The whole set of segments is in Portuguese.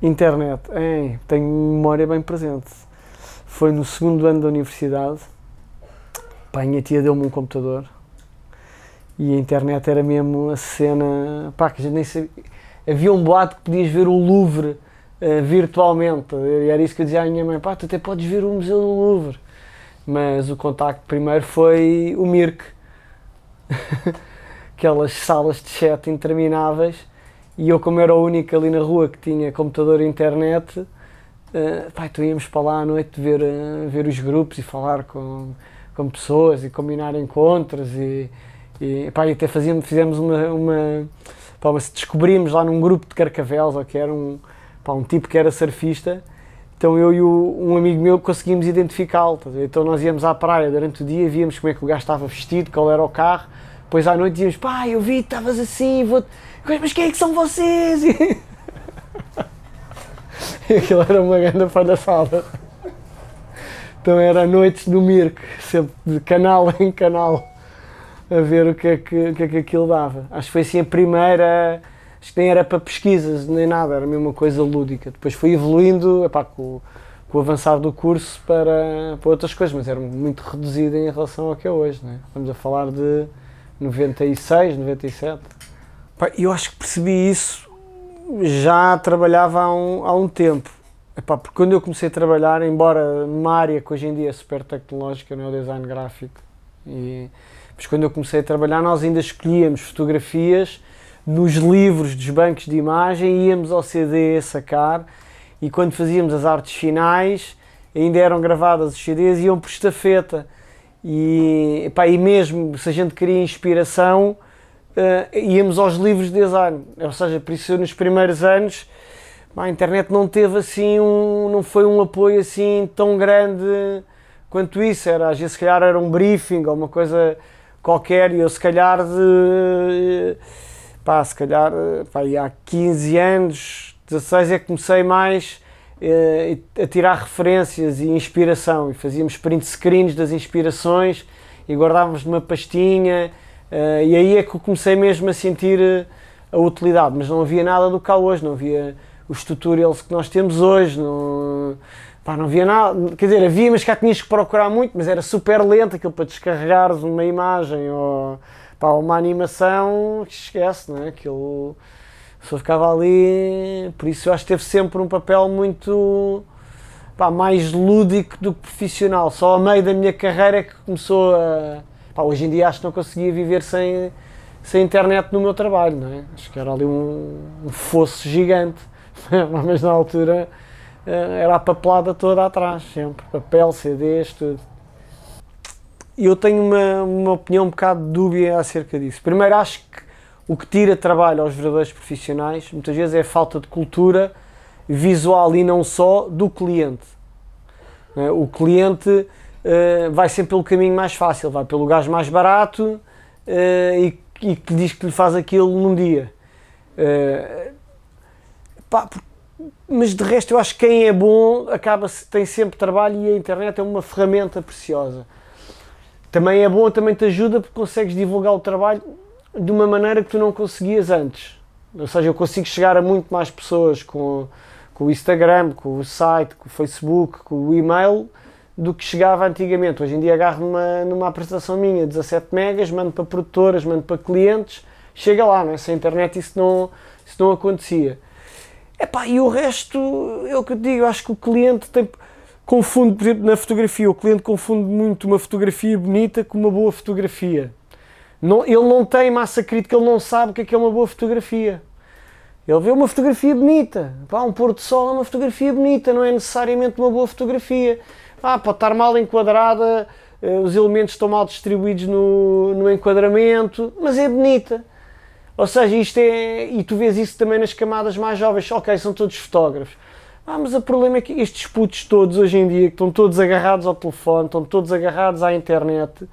Internet, hein, tenho memória bem presente. Foi no segundo ano da universidade. Pá, a minha tia deu-me um computador e a internet era mesmo a cena. Pá, que a gente nem sabia. Havia um boato que podias ver o Louvre uh, virtualmente. E era isso que eu dizia à minha mãe: pá, tu até podes ver o Museu do Louvre. Mas o contacto primeiro foi o Mirk. Aquelas salas de chat intermináveis e eu, como era o único ali na rua que tinha computador e internet, uh, pá, então íamos para lá à noite ver, eh, ver os grupos e falar com, com pessoas e combinar encontros e, e, pá, e até fazíamos, fizemos uma, uma pá, uma, descobrimos lá num grupo de carcavelos, ou que era um, pá, um tipo que era surfista, então eu e o, um amigo meu conseguimos identificá-lo. Então nós íamos à praia durante o dia, víamos como é que o gajo estava vestido, qual era o carro, depois à noite dizíamos, pá, eu vi, estavas assim, vou mas quem é que são vocês? E aquilo era uma grande farda fala. Então era noites do Mirk, sempre de canal em canal, a ver o que é que, o que, é que aquilo dava. Acho que foi assim a primeira, acho que nem era para pesquisas, nem nada, era mesmo uma coisa lúdica. Depois foi evoluindo epá, com, com o avançar do curso para, para outras coisas, mas era muito reduzida em relação ao que é hoje. Né? Estamos a falar de 96, 97 eu acho que percebi isso já trabalhava há um, há um tempo. Epá, porque quando eu comecei a trabalhar, embora numa área que hoje em dia é super tecnológica, não é o design gráfico, e, mas quando eu comecei a trabalhar, nós ainda escolhíamos fotografias nos livros dos bancos de imagem, íamos ao CD sacar e quando fazíamos as artes finais, ainda eram gravadas os CDs e iam por estafeta. E, epá, e mesmo se a gente queria inspiração, uh, íamos aos livros de design. Ou seja, por isso nos primeiros anos a internet não teve assim um. não foi um apoio assim tão grande quanto isso. Era, às vezes se calhar era um briefing ou uma coisa qualquer e eu se calhar de. pá, se calhar eh, pá, há 15 anos, 16 é que comecei mais eh, a tirar referências e inspiração e fazíamos print screens das inspirações e guardávamos numa pastinha Uh, e aí é que eu comecei mesmo a sentir eh, a utilidade, mas não havia nada do que há hoje, não havia os tutorials que nós temos hoje, não, pá, não havia nada, quer dizer, havia, mas cá tinhas que procurar muito, mas era super lento aquilo para descarregares uma imagem ou pá, uma animação, esquece, não é? Aquilo só ficava ali, por isso eu acho que teve sempre um papel muito pá, mais lúdico do que profissional, só a meio da minha carreira é que começou a Pá, hoje em dia acho que não conseguia viver sem, sem internet no meu trabalho, não é? Acho que era ali um, um fosso gigante, mas na altura eh, era a papelada toda atrás, sempre, papel, CDs, tudo. E eu tenho uma, uma opinião um bocado dúbia acerca disso. Primeiro, acho que o que tira trabalho aos verdadeiros profissionais, muitas vezes, é a falta de cultura visual e não só do cliente. É? O cliente eh, vai sempre pelo caminho mais fácil, vai pelo gás mais barato uh, e, e que diz que lhe faz aquilo num dia. Uh, pá, mas de resto eu acho que quem é bom acaba -se, tem sempre trabalho e a internet é uma ferramenta preciosa. Também é bom, também te ajuda porque consegues divulgar o trabalho de uma maneira que tu não conseguias antes. Ou seja, eu consigo chegar a muito mais pessoas com, com o Instagram, com o site, com o Facebook, com o e-mail, do que chegava antigamente. Hoje em dia agarro numa, numa apresentação minha, 17 megas, mando para produtoras, mando para clientes, chega lá, não é? Sem internet isso não, isso não acontecia. Epá, e o resto, eu é que eu digo, acho que o cliente tem, confunde, por exemplo, na fotografia, o cliente confunde muito uma fotografia bonita com uma boa fotografia. Não, ele não tem massa crítica, ele não sabe o que é, que é uma boa fotografia. Ele vê uma fotografia bonita. Pá, um pôr do sol é uma fotografia bonita, não é necessariamente uma boa fotografia. Ah, pode estar mal enquadrada, eh, os elementos estão mal distribuídos no, no enquadramento, mas é bonita. Ou seja, isto é. E tu vês isso também nas camadas mais jovens. Ok, são todos fotógrafos. Ah, mas o problema é que estes putos todos hoje em dia, que estão todos agarrados ao telefone, estão todos agarrados à internet.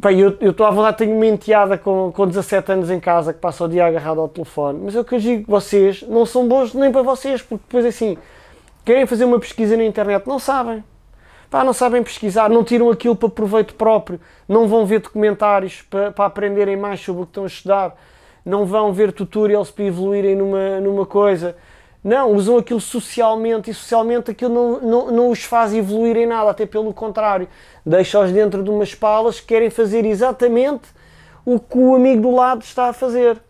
Pá, eu, estou a falar, tenho uma enteada com, com 17 anos em casa que passa o dia agarrado ao telefone. Mas é o que eu digo, vocês não são bons nem para vocês, porque depois assim, querem fazer uma pesquisa na internet, não sabem. Pá, não sabem pesquisar, não tiram aquilo para proveito próprio, não vão ver documentários para, para aprenderem mais sobre o que estão a estudar, não vão ver tutorials para evoluírem numa, numa coisa. Não, usam aquilo socialmente e socialmente aquilo não, não, não os faz evoluir em nada, até pelo contrário, deixa-os dentro de umas palas que querem fazer exatamente o que o amigo do lado está a fazer.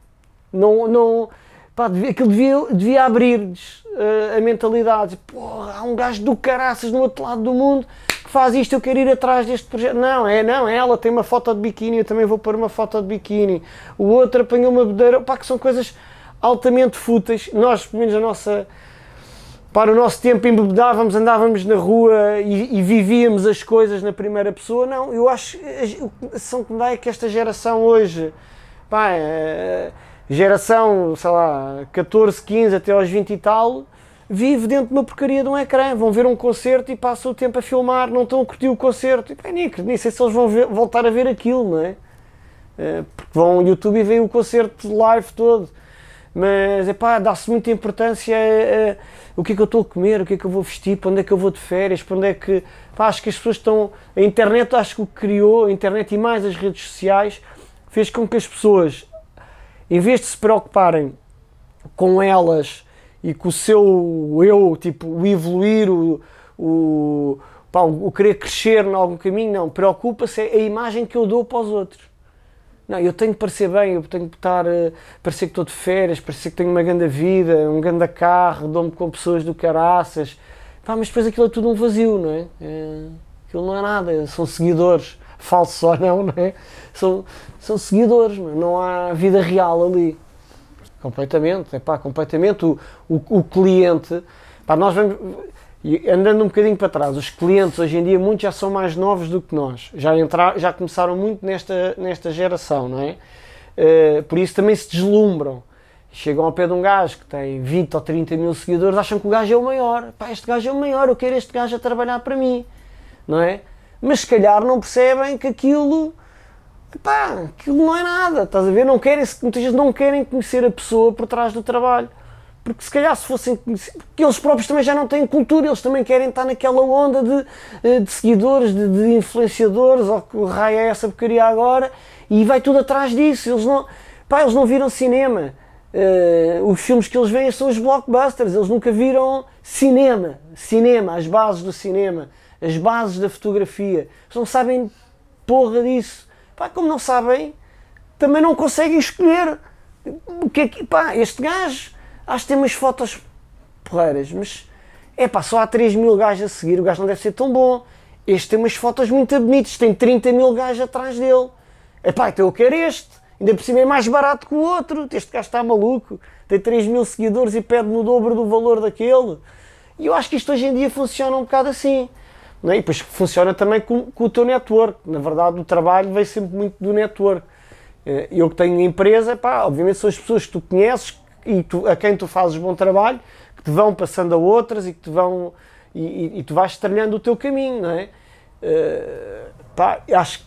Não, não, Pá, devia, aquilo devia, devia abrir-lhes uh, a mentalidade. Porra, há um gajo do caraças no outro lado do mundo que faz isto, eu quero ir atrás deste projeto. Não, é não, é, ela tem uma foto de biquíni, eu também vou pôr uma foto de biquíni. O outro apanhou uma bedeira. Pá, que são coisas altamente fúteis. Nós, pelo menos a nossa para o nosso tempo embebedávamos, andávamos na rua e, e, vivíamos as coisas na primeira pessoa. Não, eu acho, a eh, sensação que me dá é que esta geração hoje, pá, eh, geração, sei lá, 14, 15 até aos 20 e tal, vive dentro de uma porcaria de um ecrã. Vão ver um concerto e passam o tempo a filmar, não estão a curtir o concerto. E, nem, nem sei se eles vão ver, voltar a ver aquilo, não é? Eh, porque vão ao YouTube e veem o concerto live todo. Mas, epá, dá-se muita importância a, a, o que é que eu estou a comer, o que é que eu vou vestir, para onde é que eu vou de férias, para onde é que... Pá, acho que as pessoas estão... A internet acho que o que criou, a internet e mais as redes sociais, fez com que as pessoas em vez de se preocuparem com elas e com o seu eu, tipo, o evoluir, o, o, pá, o querer crescer em algum caminho, não. Preocupa-se é a imagem que eu dou para os outros. Não, eu tenho que parecer bem, eu tenho que estar, eh, parecer que estou de férias, parecer que tenho uma grande vida, um grande carro, dou-me com pessoas do caraças. Pá, mas depois aquilo é tudo um vazio, não é? é aquilo não é nada, são seguidores falsos ou não, não é? são, são seguidores, não há vida real ali. Completamente, é pá completamente. O, o, o cliente, pá, nós vamos, andando um bocadinho para trás, os clientes hoje em dia muitos já são mais novos do que nós, já, entrar, já começaram muito nesta, nesta geração, não é? Uh, por isso também se deslumbram. Chegam ao pé de um gajo que tem 20 ou 30 mil seguidores, acham que o gajo é o maior. Pá, este gajo é o maior, eu quero este gajo a trabalhar para mim, não é? mas se calhar não percebem que aquilo pá, aquilo não é nada, estás a ver? Não querem, muitas vezes não querem conhecer a pessoa por trás do trabalho. Porque se calhar se fossem conhecer, porque eles próprios também já não têm cultura, eles também querem estar naquela onda de, eh, de seguidores, de, de, influenciadores, ou que raio é essa porcaria agora, e vai tudo atrás disso. Eles não, pá, eles não viram cinema. Uh, os filmes que eles veem são os blockbusters, eles nunca viram cinema, cinema, as bases do cinema as bases da fotografia, eles não sabem porra disso. Pá, como não sabem, também não conseguem escolher o que é que, pá, este gajo, acho que tem umas fotos porreiras, mas é pá, só há 3 mil gajos a seguir, o gajo não deve ser tão bom. Este tem umas fotos muito bonitas, tem 30 mil gajos atrás dele. É pá, então eu quero este. Ainda por cima é mais barato que o outro. Este gajo está maluco. Tem 3 mil seguidores e pede no dobro do valor daquele. E eu acho que isto hoje em dia funciona um bocado assim. É? E depois funciona também com, com, o teu network. Na verdade, o trabalho vem sempre muito do network. Eh, eu que tenho empresa, pá, obviamente são as pessoas que tu conheces e tu, a quem tu fazes bom trabalho, que te vão passando a outras e que te vão. e, e, e tu vais trilhando o teu caminho, não é? Uh, pá, acho que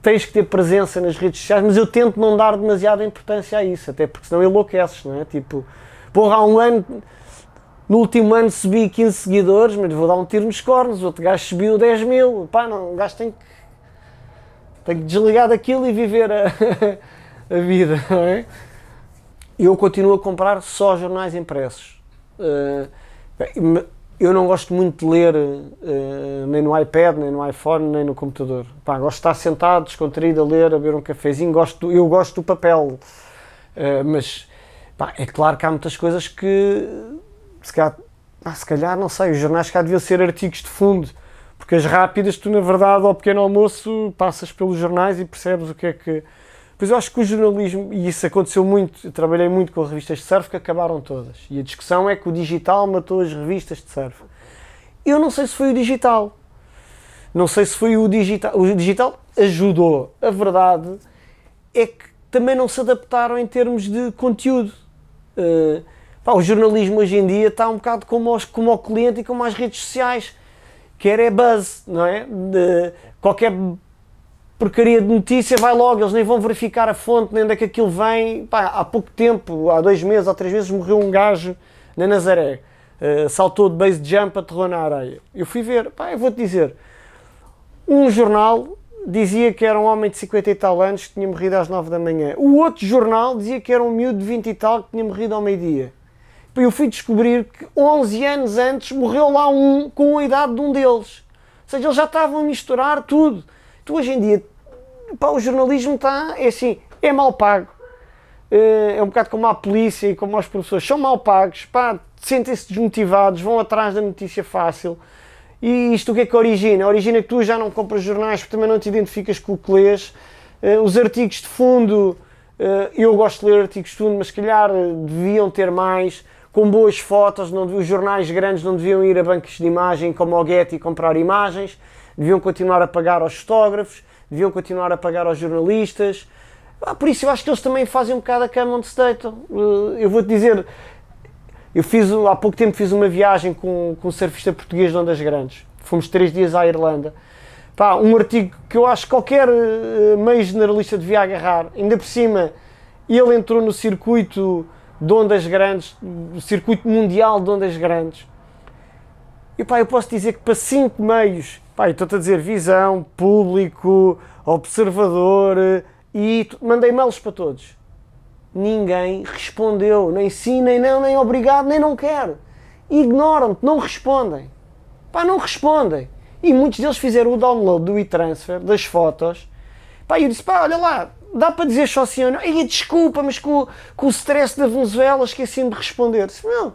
tens que ter presença nas redes sociais, mas eu tento não dar demasiada importância a isso, até porque senão enlouqueces, não é? Tipo, porra, há um ano no último ano subi 15 seguidores, mas vou dar um tiro nos cornos. Outro gajo subiu 10 mil. Pá, não, o gajo tem que, tem que desligar daquilo e viver a, a vida, não é? Eu continuo a comprar só jornais impressos. Eh, eu não gosto muito de ler eh, nem no iPad, nem no iPhone, nem no computador. Pá, gosto de estar sentado, descontraído, a ler, a beber um cafezinho. Gosto, eu gosto do papel, eh, mas pá, é claro que há muitas coisas que se calhar, se calhar, não sei, os jornais cá deviam ser artigos de fundo, porque as rápidas tu, na verdade, ao pequeno almoço, passas pelos jornais e percebes o que é que... Pois eu acho que o jornalismo, e isso aconteceu muito, trabalhei muito com revistas de surf que acabaram todas. E a discussão é que o digital matou as revistas de surf. Eu não sei se foi o digital. Não sei se foi o digital. O digital ajudou. A verdade é que também não se adaptaram em termos de conteúdo. Uh, Pá, o jornalismo hoje em dia está um bocado como, os, como o cliente e como as redes sociais. Quer é buzz, não é? De, qualquer porcaria de notícia vai logo, eles nem vão verificar a fonte, nem onde é que aquilo vem. Pá, há pouco tempo, há dois meses, há três meses, morreu um gajo na Nazaré. Uh, saltou de base jump, aterrou na areia. Eu fui ver, pá, eu vou-te dizer. Um jornal dizia que era um homem de 50 e tal anos que tinha morrido às 9 da manhã. O outro jornal dizia que era um miúdo de 20 e tal que tinha morrido ao meio-dia eu fui descobrir que 11 anos antes morreu lá um com a idade de um deles. Ou seja, eles já estavam a misturar tudo. Tu então, hoje em dia, pá, o jornalismo está, é assim, é mal pago. Eh, é um bocado como a polícia e como as professores, são mal pagos, pá, sentem-se desmotivados, vão atrás da notícia fácil. E isto o que é que origina? Origina que tu já não compras jornais porque também não te identificas com o que lês. Eh, os artigos de fundo, eh, eu gosto de ler artigos de fundo, mas se calhar deviam ter mais com boas fotos, não, os jornais grandes não deviam ir a bancos de imagem como o Getty comprar imagens, deviam continuar a pagar aos fotógrafos, deviam continuar a pagar aos jornalistas. Ah, por isso eu acho que eles também fazem um bocado a cama onde se deitam. Eh, eu vou-te dizer, eu fiz, há pouco tempo fiz uma viagem com, com um surfista português de Ondas Grandes. Fomos três dias à Irlanda. Pá, um artigo que eu acho que qualquer eh, meio generalista devia agarrar. Ainda por cima, ele entrou no circuito de ondas grandes, circuito mundial de ondas grandes. E pá, eu posso dizer que para cinco meios, pá, estou-te a dizer visão, público, observador, eh, e mandei mails para todos. Ninguém respondeu, nem sim, nem não, nem obrigado, nem não quero. Ignoram-te, não respondem. Pá, não respondem. E muitos deles fizeram o download do e-transfer, das fotos. Pá, eu disse, pá, olha lá, dá para dizer só sim ou não. E desculpa, mas com, com o stress da Venezuela esqueci-me de responder. Disse, não, o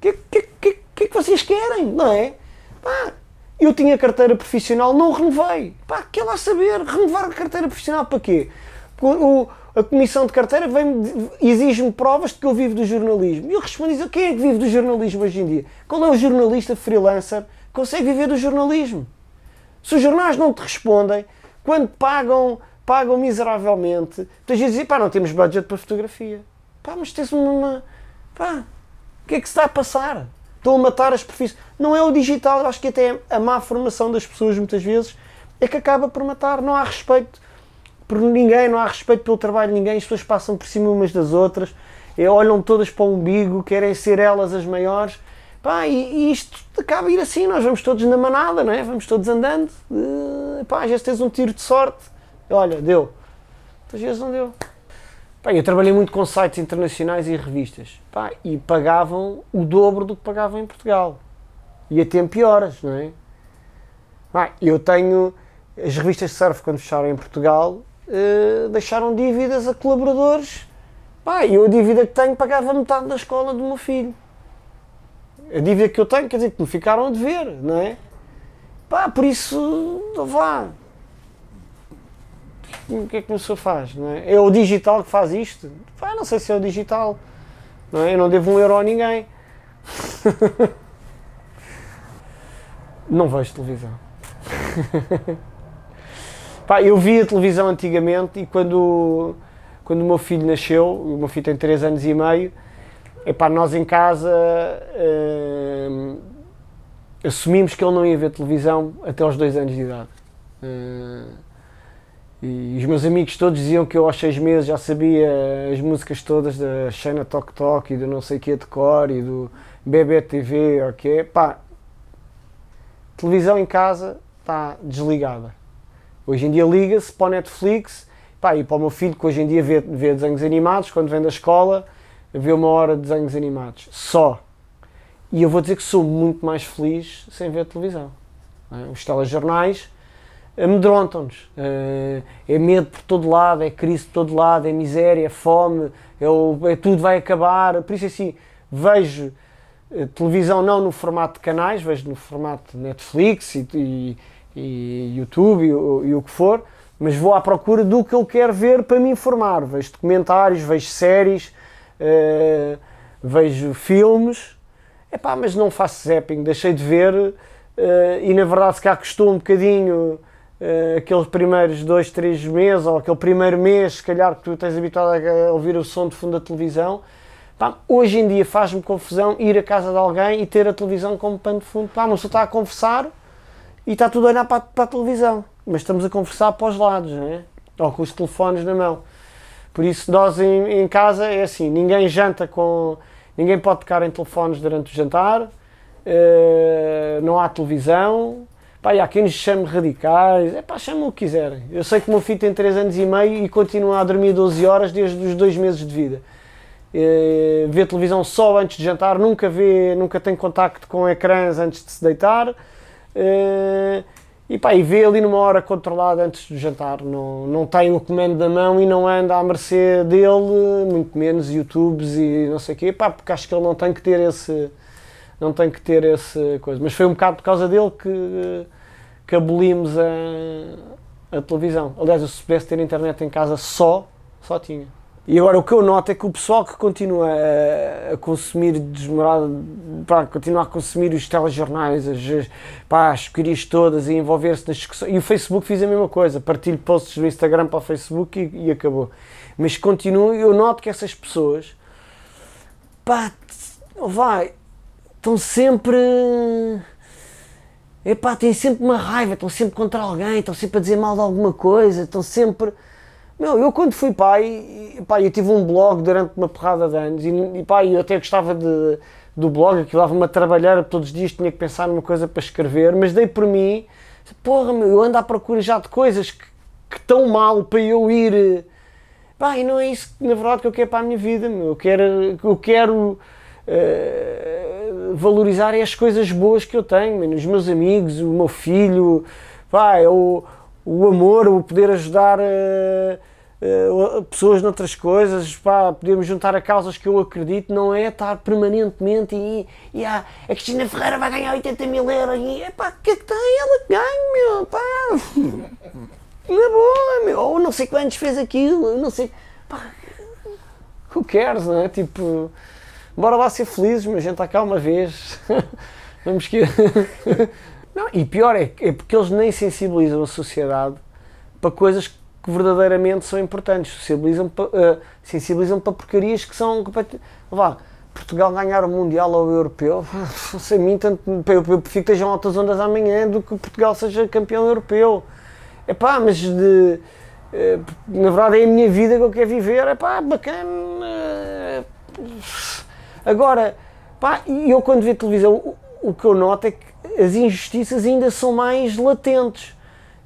que, que, que, que é que vocês querem? Não é? Pá, eu tinha carteira profissional, não renovei. Pá, quer lá saber, renovar a carteira profissional para quê? O, a comissão de carteira exige-me provas de que eu vivo do jornalismo. E eu respondi quem é que vive do jornalismo hoje em dia? Qual é o jornalista freelancer que consegue viver do jornalismo? Se os jornais não te respondem, quando pagam pagam miseravelmente. Tu às vezes dizem, pá, não temos budget para fotografia. Pá, mas tens uma. Pá, o que é que se está a passar? Estão a matar as profissões. Não é o digital, acho que até é a má formação das pessoas muitas vezes é que acaba por matar. Não há respeito por ninguém, não há respeito pelo trabalho de ninguém, as pessoas passam por cima umas das outras, é, olham todas para o umbigo, querem ser elas as maiores. Pá, e, e, isto acaba a ir assim, nós vamos todos na manada, não é? Vamos todos andando. Uh, pá, às vezes tens um tiro de sorte olha, deu. Outras então, vezes não deu. Pá, eu trabalhei muito com sites internacionais e revistas. Pá, e pagavam o dobro do que pagavam em Portugal. E a tempo e horas, não é? Pá, eu tenho. As revistas de surf, quando fecharam em Portugal, eh, deixaram dívidas a colaboradores. Pá, eu a dívida que tenho pagava metade da escola do meu filho. A dívida que eu tenho, quer dizer, que me ficaram a dever, não é? Pá, por isso, vá o que é que uma pessoa faz? Não é? é o digital que faz isto? Ah, não sei se é o digital. Não é? Eu não devo um euro a ninguém. não vejo televisão. Pá, eu via televisão antigamente e quando, quando o meu filho nasceu, o meu filho tem 3 anos e meio, para nós em casa hum, assumimos que ele não ia ver televisão até aos 2 anos de idade. Hum, e os meus amigos todos diziam que eu aos seis meses já sabia as músicas todas da China Tok Tok e do não sei que de cor e do BBTV, ok? Pá, televisão em casa está desligada. Hoje em dia liga-se para o Netflix pá, e para o meu filho que hoje em dia vê, vê desenhos animados, quando vem da escola vê uma hora de desenhos animados. Só. E eu vou dizer que sou muito mais feliz sem ver televisão. É? Os telejornais amedrontam-nos. Eh, é medo por todo lado, é crise por todo lado, é miséria, é fome, é, o, é tudo vai acabar. Por isso, assim, vejo eh, televisão não no formato de canais, vejo no formato Netflix e, e, e YouTube e o, e, o que for, mas vou à procura do que eu quero ver para me informar. Vejo documentários, vejo séries, uh, vejo filmes. Epá, mas não faço zapping, deixei de ver uh, e na verdade se cá custou um bocadinho uh, aqueles primeiros dois, três meses, ou aquele primeiro mês, se calhar, que tu tens habituado a ouvir o som de fundo da televisão. Pá, hoje em dia faz-me confusão ir à casa de alguém e ter a televisão como pano de fundo. Pá, uma pessoa está a conversar e está tudo a olhar para, para a televisão, mas estamos a conversar para os lados, não é? ou com os telefones na mão. Por isso, nós em, em, casa é assim: ninguém janta com. ninguém pode tocar em telefones durante o jantar, uh, não há televisão, Pá, e há quem nos chame radicais, é pá, chama o que quiserem. Eu sei que o meu filho tem 3 anos e meio e continua a dormir 12 horas desde os 2 meses de vida. É, vê televisão só antes de jantar, nunca vê, nunca tem contacto com ecrãs antes de se deitar. É, e pá, e vê ali numa hora controlada antes de jantar. Não, não tem o comando da mão e não anda à mercê dele, muito menos YouTubes e não sei o quê, pá, porque acho que ele não tem que ter esse não tem que ter esse coisa. Mas foi um bocado por causa dele que, que abolimos a, a televisão. Aliás, eu se pudesse ter internet em casa só, só tinha. E agora o que eu noto é que o pessoal que continua a, consumir desmorado, pá, continua a consumir os telejornais, as, pá, as porcarias todas e envolver-se nas discussões. E o Facebook fez a mesma coisa, partilho posts do Instagram para o Facebook e, e acabou. Mas continua, eu noto que essas pessoas, pá, vai, estão sempre. Epá, têm sempre uma raiva, estão sempre contra alguém, estão sempre a dizer mal de alguma coisa, estão sempre. Meu, eu quando fui pai, epá, eu tive um blog durante uma porrada de anos e, epá, eu até gostava de, do blog, aquilo dava-me a trabalhar todos os dias, tinha que pensar numa coisa para escrever, mas dei por mim, porra, meu, eu ando à procura já de coisas que, que estão mal para eu ir. Pá, e não é isso, na verdade, que eu quero para a minha vida, meu. Eu quero. Eu quero eh, valorizar é as coisas boas que eu tenho, os meus amigos, o meu filho, vai, o, o amor, o poder ajudar uh, uh, pessoas noutras coisas, pá, podemos juntar a causas que eu acredito, não é estar permanentemente e, e a Cristina Ferreira vai ganhar 80 mil euros e é pá, o que é que tem ela que ganha, meu, pá, na boa, meu, ou não sei quantos fez aquilo, não sei, pá, who cares, não é, tipo bora lá ser felizes, mas a gente está cá uma vez. Vamos que. Não, e pior é, é porque eles nem sensibilizam a sociedade para coisas que verdadeiramente são importantes. Sensibilizam para, uh, eh, sensibilizam para porcarias que são. Vá, Portugal ganhar o Mundial ou o Europeu, sem a mim tanto, eu, eu prefiro que estejam altas ondas amanhã do que Portugal seja campeão europeu. É pá, mas de, uh, na verdade é a minha vida que eu quero viver, é pá, bacana. Uh, Agora, pá, eu quando vejo televisão, o, o, que eu noto é que as injustiças ainda são mais latentes.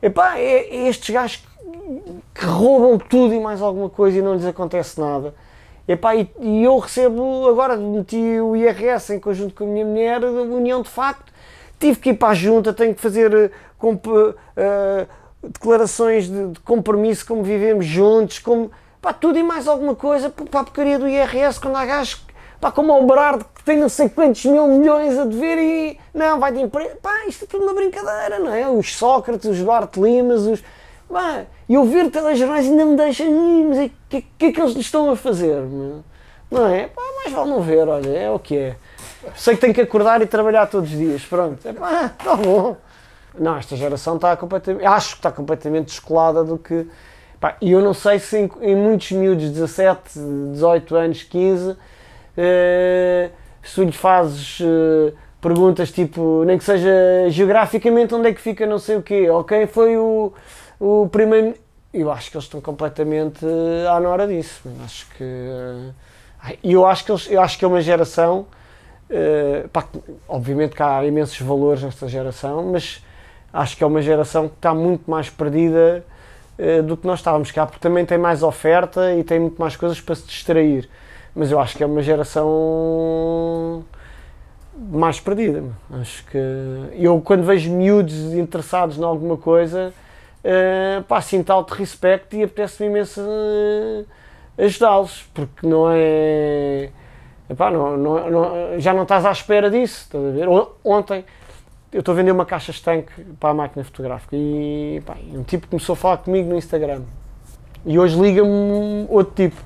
Epá, é, é estes gajos que, que roubam tudo e mais alguma coisa e não lhes acontece nada. Epá, e, e eu recebo, agora meti o IRS em conjunto com a minha mulher, da União de Facto, tive que ir para a junta, tenho que fazer eh, comp, uh, declarações de, de, compromisso, como vivemos juntos, como, pá, tudo e mais alguma coisa para a porcaria do IRS, quando há gajos pá, como o Brard que tem não sei quantos mil milhões a dever e não, vai de emprego. Pá, isto é tudo uma brincadeira, não é? Os Sócrates, os Duarte Limas, os. Pá, e ouvir telejornais ainda me deixa. Mas o é que, que é que eles estão a fazer? Não é? Pá, vale não ver, olha, é o que é. Sei que tenho que acordar e trabalhar todos os dias, pronto. É pá, tá bom. Não, esta geração está completamente. Acho que está completamente descolada do que. E eu não sei se em, em, muitos miúdos, 17, 18 anos, 15, eh, se tu lhe fazes eh, perguntas tipo, nem que seja geograficamente onde é que fica não sei o quê, ou quem foi o, o primeiro. Eu acho que eles estão completamente eh, à na hora disso. Acho que. Eu acho que, eles, eu acho que é uma geração. Uh, pá, obviamente que há imensos valores nesta geração, mas acho que é uma geração que está muito mais perdida uh, do que nós estávamos cá, porque também tem mais oferta e tem muito mais coisas para se distrair mas eu acho que é uma geração mais perdida. Acho que eu, quando vejo miúdos interessados em alguma coisa, uh, pá, sinto alto respeito e apetece-me imenso uh, ajudá-los, porque não é. Epá, não, não, não, já não estás à espera disso. Estás a ver? Ontem eu estou a vender uma caixa estanque para a máquina fotográfica e um tipo começou a falar comigo no Instagram. E hoje liga-me outro tipo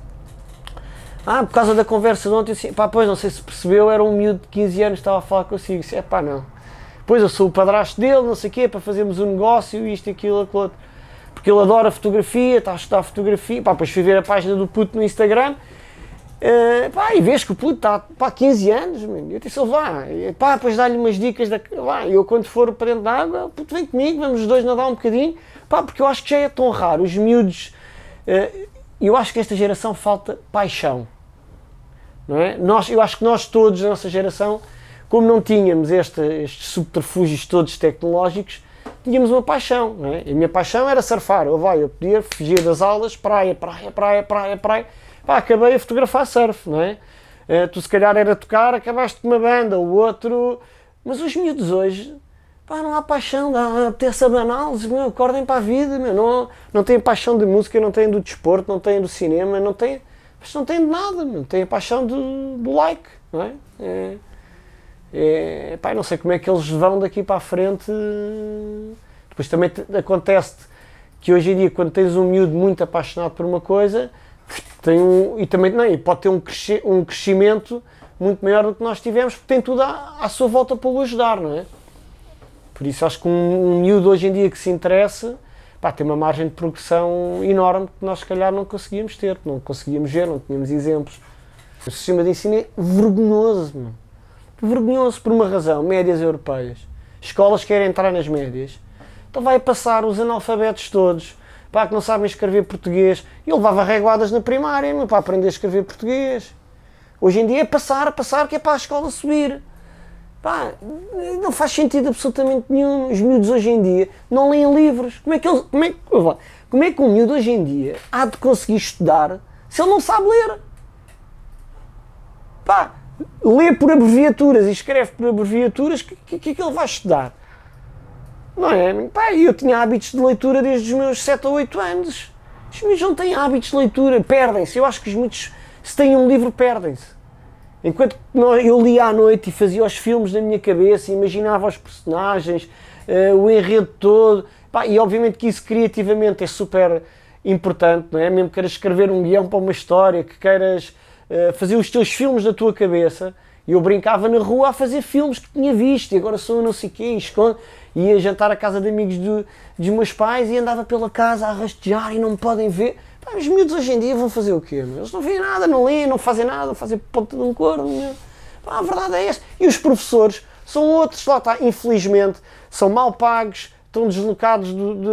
ah, por causa da conversa de ontem, assim, pá, pois não sei se percebeu, era um miúdo de 15 anos, que estava a falar consigo. Disse, é pá, não. Pois eu sou o padrasto dele, não sei o quê, para fazermos um negócio, isto, aquilo, aquilo outro. Porque ele adora fotografia, está a estudar fotografia. Pá, depois fui ver a página do puto no Instagram. Uh, pá, e vês que o puto está há 15 anos, mano. eu disse, vá, pá, depois dá-lhe umas dicas, da, vá, eu quando for para dentro da água, puto vem comigo, vamos os dois nadar um bocadinho, pá, porque eu acho que já é tão raro, os miúdos, uh, eu acho que esta geração falta paixão, não é? nós, eu acho que nós todos, da nossa geração, como não tínhamos este, estes subterfúgios todos tecnológicos, tínhamos uma paixão. Não é? A minha paixão era surfar. Eu, vai, eu podia fugir das aulas, praia, praia, praia, praia, praia. Pá, acabei a fotografar surf. Não é? Uh, tu se calhar era tocar, acabaste com uma banda, o outro. Mas os miúdos hoje pá, não há paixão, não apetece abaná-los, acordem para a vida, meu, não, não têm paixão de música, não têm do desporto, não têm do cinema, não têm. Mas não tem de nada, não tem a paixão do, do like, não é? é, é pá, não sei como é que eles vão daqui para a frente. Depois também acontece que hoje em dia, quando tens um miúdo muito apaixonado por uma coisa, tem um, e também não, é? e pode ter um, cresce, um crescimento muito maior do que nós tivemos, porque tem tudo à, à sua volta para o ajudar, não é? Por isso acho que um, um miúdo hoje em dia que se interessa pá, tem uma margem de progressão enorme que nós, se calhar, não conseguíamos ter, não conseguíamos ver, não tínhamos exemplos. O sistema de ensino é vergonhoso, mano. vergonhoso por uma razão: médias europeias. Escolas querem entrar nas médias, então vai passar os analfabetos todos, pá, que não sabem escrever português. E eu levava reguadas na primária, meu, para aprender a escrever português. Hoje em dia é passar, passar, que é para a escola subir. Pá, não faz sentido absolutamente nenhum. Os miúdos hoje em dia não leem livros. Como é que, ele, como é, como é que um miúdo hoje em dia há de conseguir estudar se ele não sabe ler? Pá, lê por abreviaturas e escreve por abreviaturas, o que, que, que, é que ele vai estudar? Não é? Pá, eu tinha hábitos de leitura desde os meus 7 ou 8 anos. Os miúdos não têm hábitos de leitura, perdem-se. Eu acho que os miúdos, se têm um livro, perdem-se. Enquanto eu lia à noite e fazia os filmes na minha cabeça, imaginava os personagens, uh, o enredo todo, pá, e obviamente que isso criativamente é super importante, não é? Mesmo queiras escrever um guião para uma história, que queiras uh, fazer os teus filmes na tua cabeça. eu brincava na rua a fazer filmes que tinha visto, e agora sou não sei quê, escondo. Ia jantar à casa de amigos do, dos meus pais e andava pela casa a rastejar e não me podem ver. Ah, os miúdos hoje em dia vão fazer o quê? Eles não veem nada, não leem, não fazem nada, não fazem ponta de um corno. a verdade é esta. E os professores são outros, lá está, infelizmente, são mal pagos, estão deslocados do, de,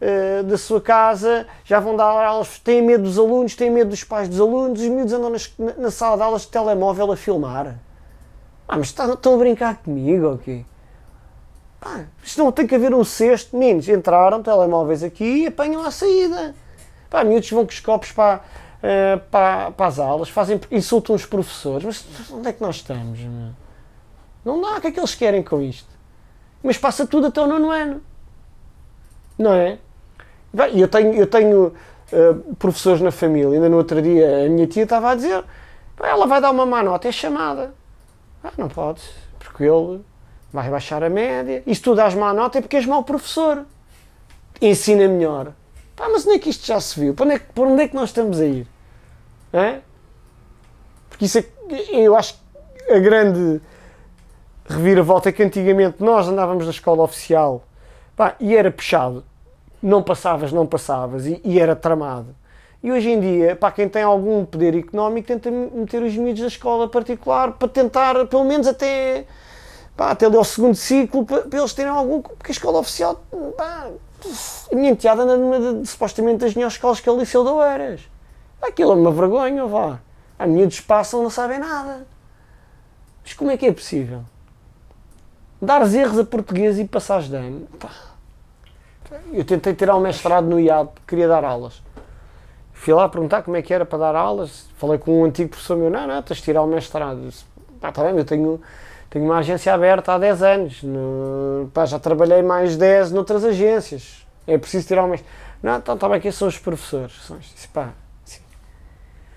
uh, da sua casa, já vão dar aulas, têm medo dos alunos, têm medo dos pais dos alunos, os miúdos andam nas, na sala de aulas de telemóvel a filmar. Ah, mas estão, estão a brincar comigo, ok? Pá, isto não tem que haver um cesto. Meninos, entraram, telemóveis aqui e apanham à saída. Pá, miúdos vão com os copos para, uh, para, para as aulas, fazem, insultam os professores. Mas onde é que nós estamos? Meu? Não dá, o que é que eles querem com isto? Mas passa tudo até o nono ano. Não é? E eu tenho, eu tenho uh, professores na família. Ainda no outro dia a minha tia estava a dizer: ela vai dar uma má nota, é chamada. Ah, não pode, porque ele vai baixar a média. se tu dás má nota é porque és mau professor. Ensina melhor. Pá, mas onde é que isto já se viu? Para onde é que, para onde é que nós estamos a ir? É? Porque isso é, eu acho que a grande reviravolta é que antigamente nós andávamos na escola oficial pá, e era puxado. Não passavas, não passavas e, e era tramado. E hoje em dia, para quem tem algum poder económico, tenta meter os miúdos na escola particular para tentar, pelo menos até, pá, até ali ao segundo ciclo, para, para eles terem algum. Porque a escola oficial pá, a minha enteada anda numa de, supostamente das melhores escolas que é o Liceu de Oeiras. Aquilo é uma vergonha, vá. A minha espaço não sabem nada. Mas como é que é possível? Dar erros a português e passares de ano. Pá. Eu tentei tirar um mestrado no IAD, queria dar aulas. Fui lá perguntar como é que era para dar aulas. Falei com um antigo professor meu: não, não, tens de tirar o mestrado. ah disse, tá bem, eu tenho tenho uma agência aberta há 10 anos. No, pá, já trabalhei mais 10 noutras agências. É preciso tirar uma... Não, então tá estava aqui, são os professores. São os, pá, assim.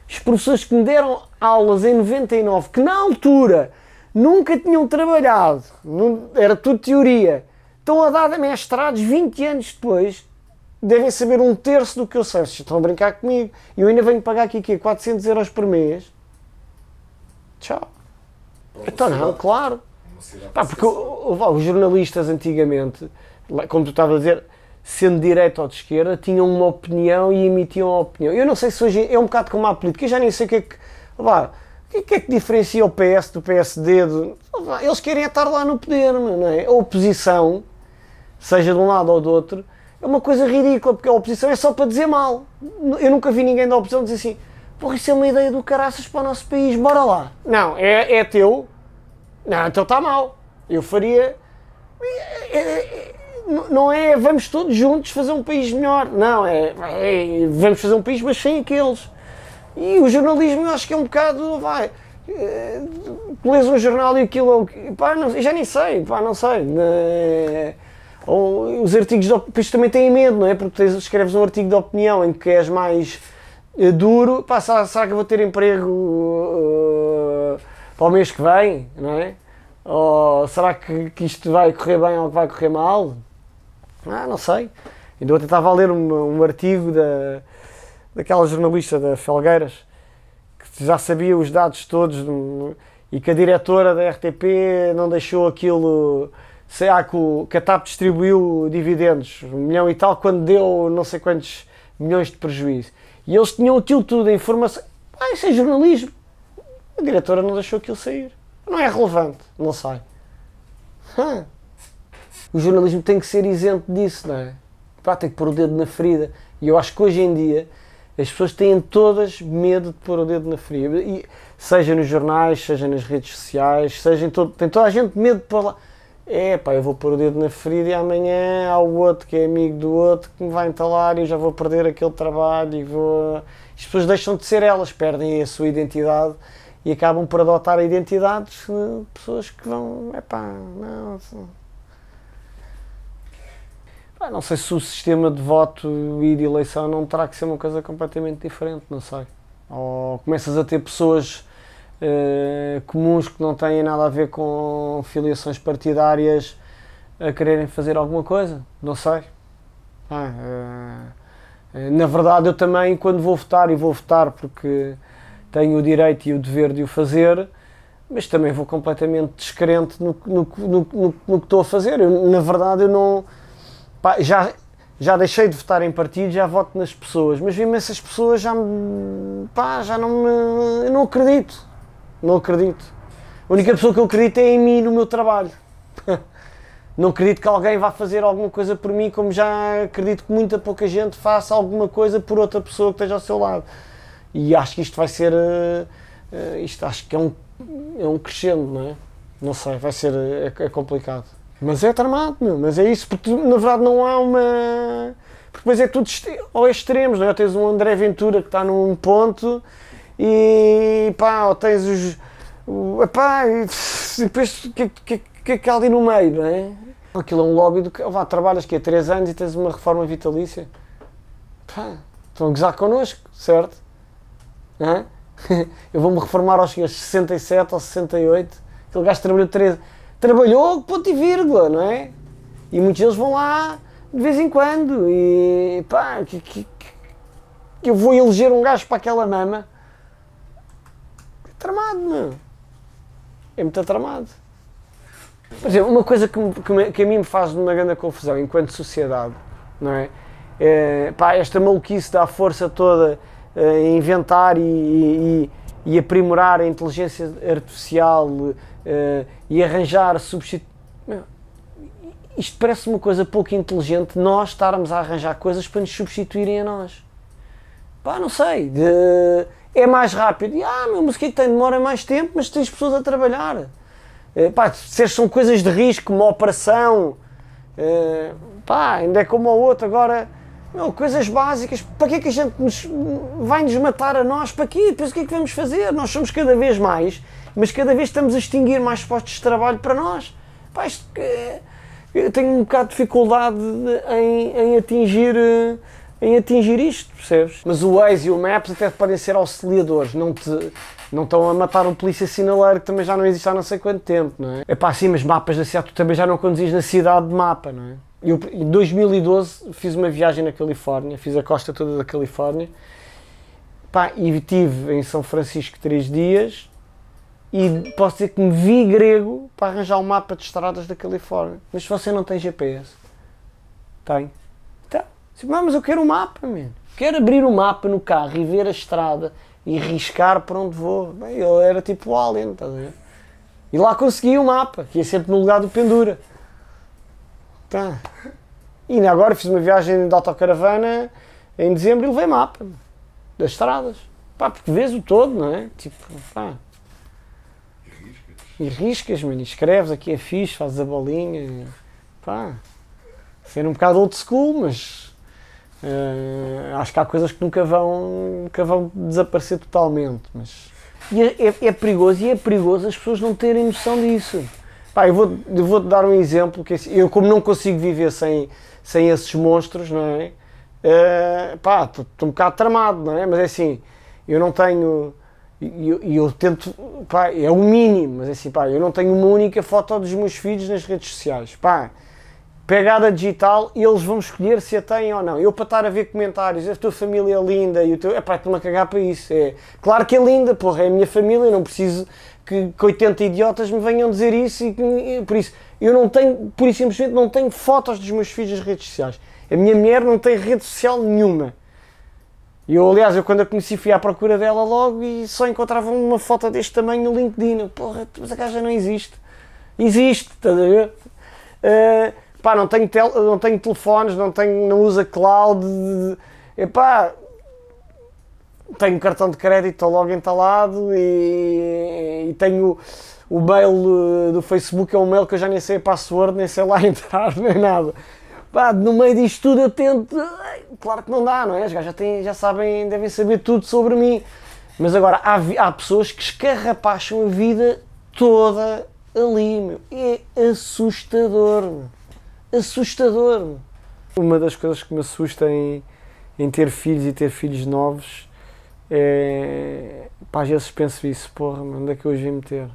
os professores que me deram aulas em 99, que na altura nunca tinham trabalhado, não, era tudo teoria, estão a dar mestrados 20 anos depois, devem saber um terço do que eu sei. estão a brincar comigo. E eu ainda venho pagar aqui, aqui 400 euros por mês. Tchau. Então, não, claro. Pá, porque os jornalistas antigamente, como tu estavas a dizer, sendo direita ou de esquerda, tinham uma opinião e emitiam a opinião. Eu não sei se hoje é um bocado como a política, eu já nem sei o que é que. o é que é que diferencia o PS do PSD? Do, eles querem estar lá no poder, não é? A oposição, seja de um lado ou do outro, é uma coisa ridícula, porque a oposição é só para dizer mal. Eu nunca vi ninguém da oposição dizer assim Porra, isso é uma ideia do caraças para o nosso país, bora lá. Não, é, é teu. Não, então está mal. Eu faria. É, é, é não é vamos todos juntos fazer um país melhor. Não, é, é, vamos fazer um país, mas sem aqueles. E o jornalismo eu acho que é um bocado. Vai, tu é, lês um jornal e aquilo pá, não, já nem sei, pá, não sei. Né, ou os artigos de opinião, também têm medo, não é? Porque escreves um artigo de opinião em que és mais é duro, pá, será, que eu vou ter emprego uh, para o mês que vem, não é? Ou será que, que isto vai correr bem ou que vai correr mal? Ah, não sei. Ainda vou estava a ler um, um artigo da, daquela jornalista da Felgueiras, que já sabia os dados todos de, e que a diretora da RTP não deixou aquilo. Sei lá, ah, que, que a TAP distribuiu dividendos, um milhão e tal, quando deu não sei quantos milhões de prejuízo. E eles tinham aquilo tudo, a informação. Ah, isso é jornalismo. A diretora não deixou aquilo sair. Não é relevante, não sai. O jornalismo tem que ser isento disso, não é? Pá, tem que pôr o dedo na ferida. E eu acho que hoje em dia as pessoas têm todas medo de pôr o dedo na ferida. E, seja nos jornais, seja nas redes sociais, seja em todo. Tem toda a gente medo de pôr lá é pá, eu vou pôr o dedo na ferida e amanhã há o outro que é amigo do outro que me vai entalar e eu já vou perder aquele trabalho e vou. As pessoas deixam de ser elas, perdem a sua identidade e acabam por adotar a identidade de eh, pessoas que vão, é pá, não. Não sei se o sistema de voto e de eleição não terá que ser uma coisa completamente diferente, não sei. Ou começas a ter pessoas eh, comuns que não têm nada a ver com filiações partidárias a quererem fazer alguma coisa? Não sei. Ah, uh, na verdade, eu também, quando vou votar, e vou votar porque tenho o direito e o dever de o fazer, mas também vou completamente descrente no, no, no, no, no que estou a fazer. Eu, na verdade, eu não. Pá, já, já deixei de votar em partido, já voto nas pessoas, mas mesmo essas pessoas já me. pá, já não me. eu não acredito. Não acredito. A única pessoa que eu acredito é em mim e no meu trabalho. Não acredito que alguém vá fazer alguma coisa por mim, como já acredito que muita pouca gente faça alguma coisa por outra pessoa que esteja ao seu lado. E acho que isto vai ser. Eh, eh, isto acho que é um, é um crescendo, não é? Não sei, vai ser. Eh, é, é complicado. Mas é tramado, meu, mas é isso, porque na verdade não há uma. Porque depois é tudo. Ou é extremos, não é? Tens um André Ventura que está num ponto e pá, tens os. Epá, e, e depois o que, que, que, é que ali no meio, não é? Aquilo é um lobby do que. Vá, trabalhas que há é 3 anos e tens uma reforma vitalícia. Pá, estão a gozar connosco, certo? Hã? Eu vou-me reformar aos 67 ou 68. Aquele gajo trabalhou 13. Trabalhou, ponto e vírgula, não é? E muitos deles vão lá de vez em quando. E pá, que, que, que eu vou eleger um gajo para aquela mama tramado, mano. É? é muito tramado. Por exemplo, uma coisa que, que, que a mim me faz uma grande confusão enquanto sociedade, não é? é pá, esta maluquice da força toda eh, a é, inventar e, e, e, aprimorar a inteligência artificial é, e arranjar substituir Isto parece uma coisa pouco inteligente, nós estarmos a arranjar coisas para nos substituírem a nós. Pá, não sei. De, é mais rápido. E ah, meu é que tem, demora mais tempo, mas tens pessoas a trabalhar. É, pá, se são coisas de risco, uma operação, é, pá, ainda é como a outra agora. coisas básicas, para que é que a gente nos, vai nos matar a nós? Para quê? Depois o que é que vamos fazer? Nós somos cada vez mais, mas cada vez estamos a extinguir mais postos de trabalho para nós. Pá, isto, eu tenho um bocado de dificuldade em, em atingir. Uh, em atingir isto, percebes? Mas o Waze e o Maps até podem ser auxiliadores, não te não estão a matar um polícia sinaleiro que também já não existe há não sei quanto tempo, não é? É pá, sim, mas mapas da cidade, tu também já não conduzis na cidade de mapa, não é? Eu, em 2012 fiz uma viagem na Califórnia, fiz a costa toda da Califórnia, pá, e tive em São Francisco três dias e posso dizer que me vi grego para arranjar um mapa de estradas da Califórnia. Mas se você não tem GPS, tem. Disse, tipo, mas eu quero o um mapa, mano. Quero abrir o um mapa no carro e ver a estrada e riscar para onde vou. Bem, eu era tipo o Alien, E lá consegui o um mapa, que ia sempre no lugar do Pendura. Tá. E agora fiz uma viagem de autocaravana em dezembro e levei mapa das estradas. Pá, porque vês o todo, não é? Tipo, pá. E riscas. E riscas, mano. E escreves aqui é fixe, fazes a bolinha. Pá. Ser um bocado old school, mas Uh, acho que há coisas que nunca vão, nunca vão desaparecer totalmente, mas é, é, é, perigoso e é perigoso as pessoas não terem noção disso. Pá, eu vou, eu vou te dar um exemplo que é assim, eu como não consigo viver sem sem esses monstros, não é? Uh, pá, estou um bocado tramado, não é? Mas é assim, eu não tenho e eu, eu, tento, pá, é o mínimo, mas é assim, pá, eu não tenho uma única foto dos meus filhos nas redes sociais, pá, pegada digital e eles vão escolher se a têm ou não. Eu para estar a ver comentários, a tua família é linda e o teu. Epá, estou-me a cagar para isso. É, claro que é linda, porra, é a minha família, não preciso que, que 80 idiotas me venham dizer isso e, e por isso eu não tenho, por isso simplesmente não tenho fotos dos meus filhos nas redes sociais. A minha mulher não tem rede social nenhuma. E eu, aliás, eu quando a conheci fui à procura dela logo e só encontrava uma foto deste tamanho no LinkedIn. Porra, mas a gaja não existe. Existe, estás a ver? Uh, pá, não tenho, tel, não tenho telefones, não, tenho, não usa cloud, pá tenho cartão de crédito logo entalado e, e tenho o mail eh, do Facebook, é um mail que eu já nem sei a password, nem sei lá entrar, nem nada. Pá, no meio disto tudo eu tento, claro que não dá, não é? Os gajos já, têm, já sabem, devem saber tudo sobre mim. Mas agora, há, há pessoas que escarrapacham a vida toda ali, meu. É assustador, meu assustador. Uma das coisas que me assusta em, em ter filhos e ter filhos novos é. Pá, às vezes penso isso, porra, onde é que eu os vim meter?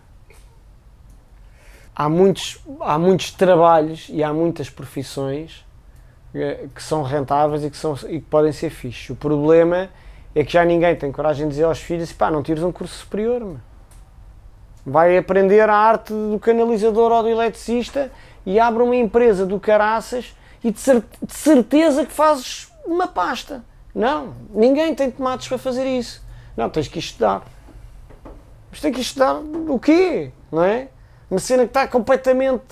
Há muitos, há muitos trabalhos e há muitas profissões eh, que são rentáveis e que, são, e que podem ser fixos. O problema é que já ninguém tem coragem de dizer aos filhos: pá, não tires um curso superior, vai aprender a arte do canalizador ou do eletricista e abre uma empresa do caraças e de, cer de certeza que fazes uma pasta. Não, ninguém tem tomates para fazer isso. Não, tens que estudar. Mas tem que estudar o quê? Não é? Uma cena que está completamente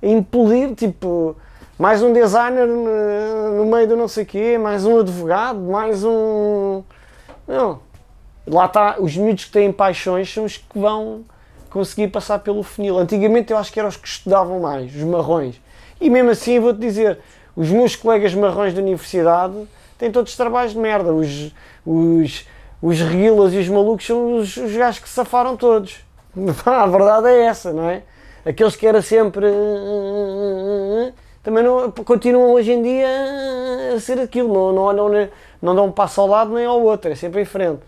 implodir, tipo, mais um designer no meio do não sei quê, mais um advogado, mais um. Não. Lá está, os miúdos que têm paixões são os que vão consegui passar pelo funil. Antigamente eu acho que eram os que estudavam mais, os marrões. E mesmo assim, vou-te dizer, os meus colegas marrões da universidade têm todos trabalhos de merda. Os, os, os reguilas e os malucos são os, os gajos que safaram todos. A verdade é essa, não é? Aqueles que era sempre. Eh, eh, eh, também não, continuam hoje em dia a ser aquilo, não, não, não, não dão um passo ao lado nem ao outro, é sempre em frente.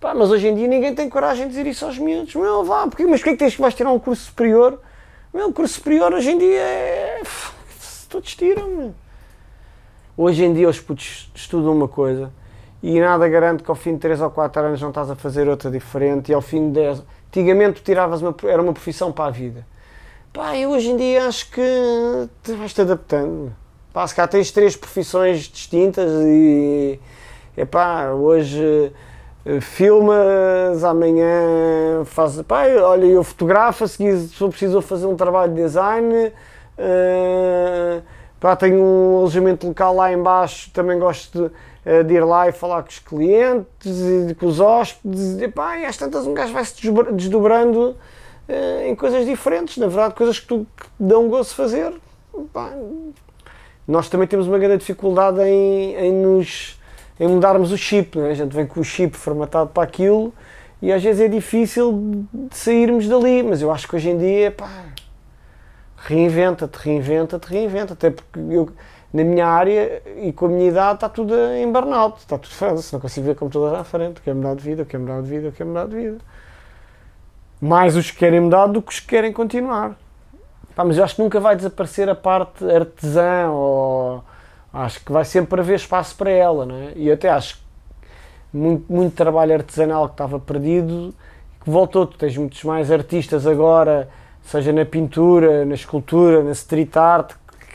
Pá, mas hoje em dia ninguém tem coragem de dizer isso aos miúdos. Meu, vá, porque, mas porquê é que tens que vais tirar um curso superior? Meu, um curso superior hoje em dia é. Todos tiram, meu. Hoje em dia os putos estudam uma coisa e nada garante que ao fim de 3 ou 4 anos não estás a fazer outra diferente e ao fim de 10. Antigamente tiravas uma, era uma profissão para a vida. Pá, eu hoje em dia acho que te vais te adaptando. Pá, se cá tens três profissões distintas e. Epá, hoje eh, filmas, amanhã faz, pá, olha, eu fotografo, a seguir se for preciso fazer um trabalho de design, uh, pá, tenho um alojamento local lá embaixo, também gosto de, eh, de, ir lá e falar com os clientes e com os hóspedes, e pá, e às tantas um gajo vai-se desdobrando uh, em coisas diferentes, na verdade, coisas que tu que dão gosto fazer, pá. Nós também temos uma grande dificuldade em, em nos em mudarmos o chip, né? a gente vem com o chip formatado para aquilo e às vezes é difícil sairmos dali, mas eu acho que hoje em dia, pá, reinventa-te, reinventa-te, reinventa, até porque eu, na minha área e com a minha idade está tudo em burnout, está tudo fácil, se não consigo ver como toda à frente, quero mudar de vida, quero mudar de vida, quero mudar de vida. Mais os que querem mudar do que os que querem continuar. Pá, mas eu acho que nunca vai desaparecer a parte artesã ou acho que vai sempre haver espaço para ela, não é? E até acho muito, muito trabalho artesanal que estava perdido que voltou. Tu tens muitos mais artistas agora, seja na pintura, na escultura, na street art,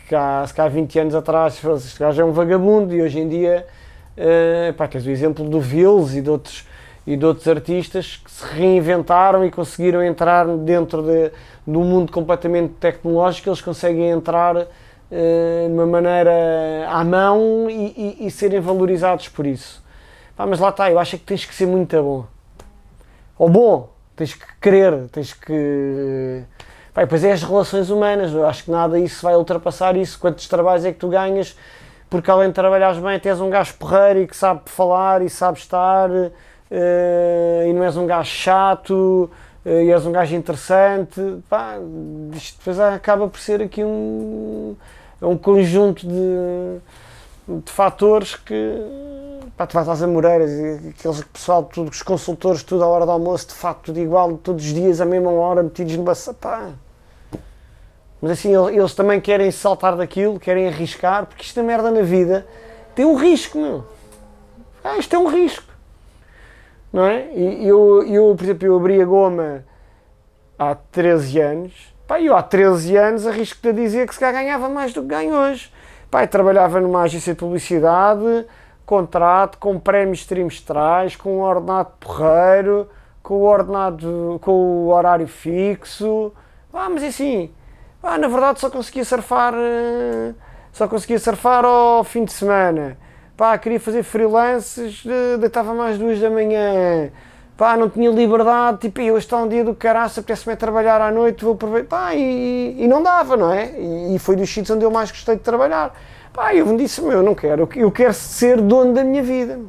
que há, se há 20 anos atrás este gajo é um vagabundo e hoje em dia uh, pá, tens o exemplo do Vils e de outros e de outros artistas que se reinventaram e conseguiram entrar dentro de, de um mundo completamente tecnológico, eles conseguem entrar eh, de uma maneira à mão e, e, e serem valorizados por isso. Pá, mas lá está, eu acho é que tens que ser muito bom. Ou bom, tens que querer, tens que. Eh, pá, pois é as relações humanas, eu acho que nada isso vai ultrapassar isso. Quantos trabalhos é que tu ganhas? Porque além de trabalhares bem, tens um gajo porreiro e que sabe falar e sabe estar, uh, e não és um gajo chato, uh, e és um gajo interessante. Pá, isto depois acaba por ser aqui um é um conjunto de, de fatores que pá, tu vais às Amoreiras e aqueles pessoal, tudo, os consultores, tudo à hora do almoço, de facto, tudo igual, todos os dias à mesma hora, metidos numa sapá. Mas assim, eles também querem saltar daquilo, querem arriscar, porque isto é merda na vida tem um risco, meu. Ah, isto é um risco. Não é? E eu, eu, por exemplo, eu abri a goma há 13 anos Pá, eu há 13 anos arrisco-te a dizer que se calhar ganhava mais do que ganho hoje. Pá, trabalhava numa agência de publicidade, contrato, com prémios trimestrais, com ordenado porreiro, com o ordenado, com o horário fixo. Ah, mas é assim, ah, na verdade só conseguia surfar, eh, só conseguia surfar ao fim de semana. Pá, queria fazer freelances, eh, deitava mais duas da manhã pá, não tinha liberdade, tipo, hoje está um dia do caraça, apetece-me é trabalhar à noite, vou aproveitar, pá, e, e, não dava, não é? E, e foi dos sítios onde eu mais gostei de trabalhar. Pá, eu me disse, meu, não quero, eu quero ser dono da minha vida.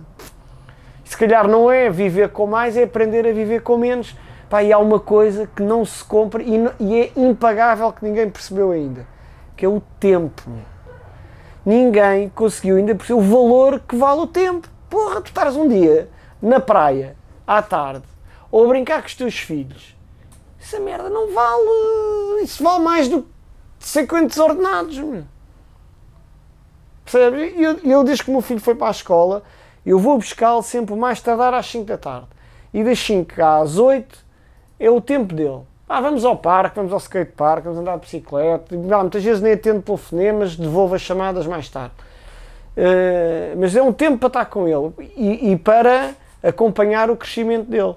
Se calhar não é viver com mais, é aprender a viver com menos. Pá, e há uma coisa que não se compra e, e é impagável que ninguém percebeu ainda, que é o tempo. Ninguém conseguiu ainda perceber o valor que vale o tempo. Porra, tu estás um dia na praia à tarde ou a brincar com os teus filhos, essa merda não vale. Isso vale mais do que 50 ordenados. Meu. Percebes? Eu, eu, desde que o meu filho foi para a escola, eu vou buscá-lo sempre mais tardar às 5 da tarde. E das 5 às 8 é o tempo dele. Ah, vamos ao parque, vamos ao skatepark, vamos andar de bicicleta. Ah, muitas vezes nem atendo pelo fone, mas devolvo as chamadas mais tarde. Uh, mas é um tempo para estar com ele e, e para acompanhar o crescimento dele.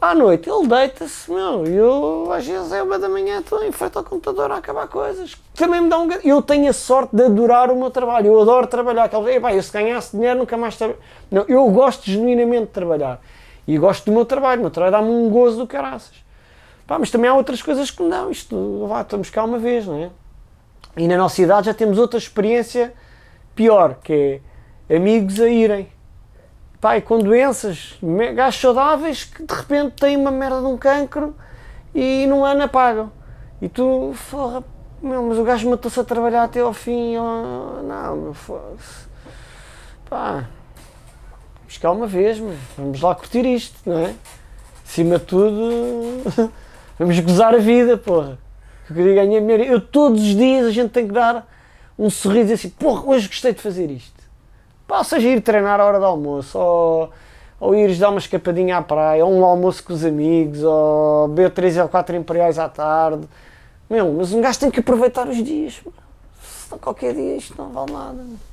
À noite ele deita-se, meu, e eu às vezes é uma da manhã, estou em frente ao computador a acabar coisas. Também me dá um. Eu tenho a sorte de adorar o meu trabalho, eu adoro trabalhar. Aquela... eu se ganhasse dinheiro nunca mais. Tra... Não, eu gosto genuinamente de trabalhar e gosto do meu trabalho, o meu trabalho dá-me um gozo do caraças. Pá, mas também há outras coisas que não, isto, vá, estamos cá uma vez, não é? E na nossa idade já temos outra experiência pior, que é amigos a irem pai, com doenças, gajos saudáveis que de repente têm uma merda de um cancro e num ano apagam. E tu, forra, meu, mas o gajo matou-se a trabalhar até ao fim. Oh, não, meu, foda-se. Pá, vamos cá uma vez, meu, vamos lá curtir isto, não é? Acima de tudo, vamos gozar a vida, porra. Eu queria ganhar dinheiro. Eu todos os dias a gente tem que dar um sorriso assim, porra, hoje gostei de fazer isto. Possas ir treinar à hora do almoço, ou, ou ires dar uma escapadinha à praia, ou um almoço com os amigos, ou beber 3 ou 4 imperiais à tarde. Meu, mas um gajo tem que aproveitar os dias. não, qualquer dia isto não vale nada.